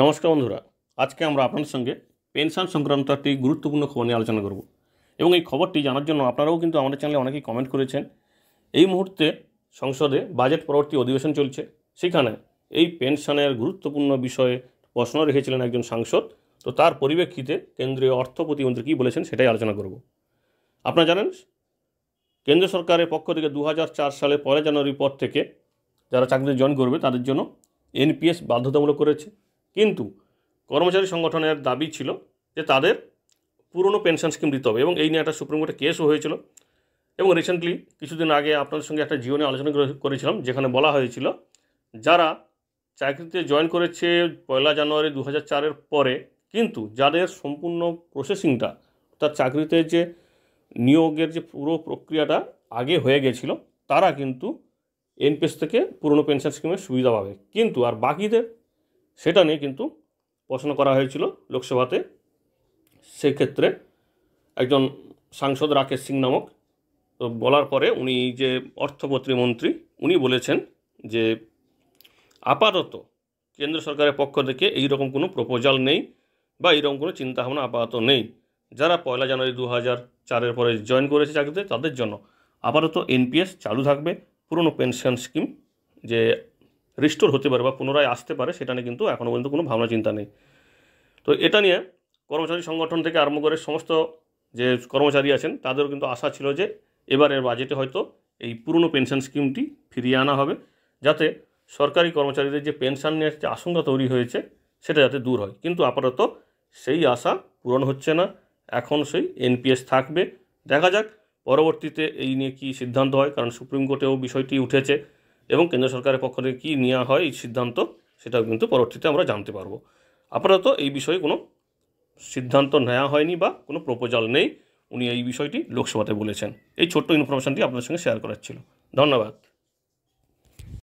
নমস্কার বন্ধুরা আজকে আমরা আপনাদের সঙ্গে পেনশন সংক্রান্ত একটি গুরুত্বপূর্ণ খবর নিয়ে আলোচনা করব এবং এই খবরটি জানার জন্য আপনারাও কিন্তু আমাদের চ্যানেলে অনেকেই কমেন্ট করেছেন এই মুহূর্তে সংসদে বাজেট পরবর্তী অধিবেশন চলছে সেখানে এই পেনশনের গুরুত্বপূর্ণ বিষয়ে প্রশ্ন রেখেছিলেন একজন সাংসদ তো তার পরিপ্রেক্ষিতে কেন্দ্রীয় অর্থ প্রতিমন্ত্রী কী বলেছেন সেটাই আলোচনা করব আপনারা জানেন কেন্দ্র সরকারের পক্ষ থেকে দু সালে পয়লা জানুয়ারির পর থেকে যারা চাকরিতে জয়েন করবে তাদের জন্য এনপিএস বাধ্যতামূলক করেছে কিন্তু কর্মচারী সংগঠনের দাবি ছিল যে তাদের পুরনো পেনশন স্কিম দিতে হবে এবং এই নিয়ে একটা সুপ্রিম কোর্টে কেসও হয়েছিল এবং রিসেন্টলি কিছুদিন আগে আপনাদের সঙ্গে একটা জীবনে আলোচনা করেছিলাম যেখানে বলা হয়েছিল যারা চাকরিতে জয়েন করেছে পয়লা জানুয়ারি দু চারের পরে কিন্তু যাদের সম্পূর্ণ প্রসেসিংটা তার চাকরিতে যে নিয়োগের যে পুরো প্রক্রিয়াটা আগে হয়ে গেছিল তারা কিন্তু এনপিএস থেকে পুরনো পেনশন স্কিমের সুবিধা পাবে কিন্তু আর বাকিদের সেটা নিয়ে কিন্তু প্রশ্ন করা হয়েছিল লোকসভাতে সেক্ষেত্রে একজন সাংসদ রাকেশ সিং নামক তো বলার পরে উনি যে অর্থ প্রতিমন্ত্রী উনি বলেছেন যে আপাতত কেন্দ্র সরকারের পক্ষ থেকে এই রকম কোনো প্রপোজাল নেই বা এইরকম কোনো চিন্তাভাবনা আপাতত নেই যারা পয়লা জানুয়ারি দু হাজার চারের পরে জয়েন করেছে চাকরিতে তাদের জন্য আপাতত এনপিএস চালু থাকবে পুরনো পেনশন স্কিম যে রিস্টোর হতে পারে বা পুনরায় আসতে পারে সেটা নিয়ে কিন্তু এখনও পর্যন্ত কোনো ভাবনা চিন্তা নেই তো এটা নিয়ে কর্মচারী সংগঠন থেকে আরম্ভ করে সমস্ত যে কর্মচারী আছেন তাদেরও কিন্তু আশা ছিল যে এবারের বাজেটে হয়তো এই পুরনো পেনশন স্কিমটি ফিরিয়ে আনা হবে যাতে সরকারি কর্মচারীদের যে পেনশন নিয়ে যে আশঙ্কা তৈরি হয়েছে সেটা যাতে দূর হয় কিন্তু আপাতত সেই আশা পূরণ হচ্ছে না এখন সেই এনপিএস থাকবে দেখা যাক পরবর্তীতে এই নিয়ে কী সিদ্ধান্ত হয় কারণ সুপ্রিম কোর্টেও বিষয়টি উঠেছে এবং কেন্দ্র সরকারের পক্ষ থেকে কী নেওয়া হয় এই সিদ্ধান্ত সেটাও কিন্তু পরবর্তীতে আমরা জানতে পারবো আপাতত এই বিষয়ে কোনো সিদ্ধান্ত নেওয়া হয়নি বা কোনো প্রপোজাল নেই উনি এই বিষয়টি লোকসভাতে বলেছেন এই ছোট্ট ইনফরমেশনটি আপনাদের সঙ্গে শেয়ার করার ছিল ধন্যবাদ